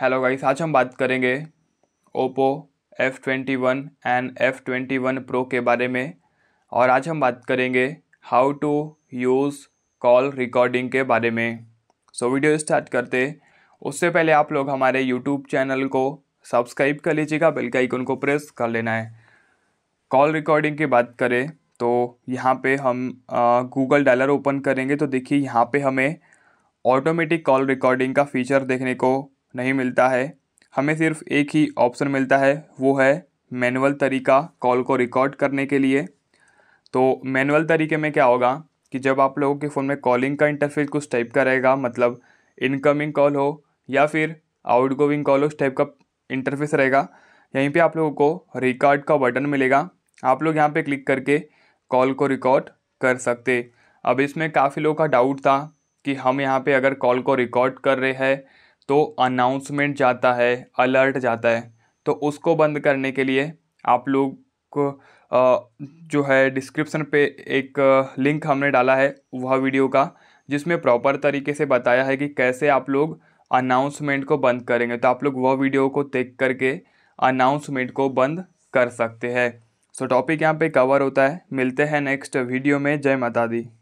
hello guys आज हम बात करेंगे Oppo F twenty one and F twenty one pro के बारे में और आज हम बात करेंगे how to use call recording के बारे में सो so, वीडियो स्टार्ट करते उससे पहले आप लोग हमारे यूट्यूब चैनल को सब्सक्राइब कर लीजिएगा बेल का आइकन को प्रेस कर लेना है कॉल रिकॉर्डिंग की बात करें तो यहाँ पे हम गूगल डायलर ओपन करेंगे तो देखिए यहाँ पे हमें ऑटोमेटिक कॉल रिकॉर्डिंग का फीचर देखने को नहीं मिलता है हमें सिर्फ एक ही ऑप्शन मिलता है वो है मैनुअल तरीका कॉल को रिकॉर्ड करने के लिए तो मैनुअल तरीके में क्या होगा कि जब आप लोगों के फ़ोन में कॉलिंग का इंटरफेस कुछ टाइप का रहेगा मतलब इनकमिंग कॉल हो या फिर आउटगोइंग कॉल हो उस टाइप का इंटरफेस रहेगा यहीं पे आप लोगों को रिकॉर्ड का बटन मिलेगा आप लोग यहाँ पे क्लिक करके कॉल को रिकॉर्ड कर सकते अब इसमें काफ़ी लोगों का डाउट था कि हम यहाँ पे अगर कॉल को रिकॉर्ड कर रहे हैं तो अनाउंसमेंट जाता है अलर्ट जाता है तो उसको बंद करने के लिए आप लोग को जो है डिस्क्रिप्शन पे एक लिंक हमने डाला है वह वीडियो का जिसमें प्रॉपर तरीके से बताया है कि कैसे आप लोग अनाउंसमेंट को बंद करेंगे तो आप लोग वह वीडियो को देख करके अनाउंसमेंट को बंद कर सकते हैं सो टॉपिक यहाँ पे कवर होता है मिलते हैं नेक्स्ट वीडियो में जय माता दी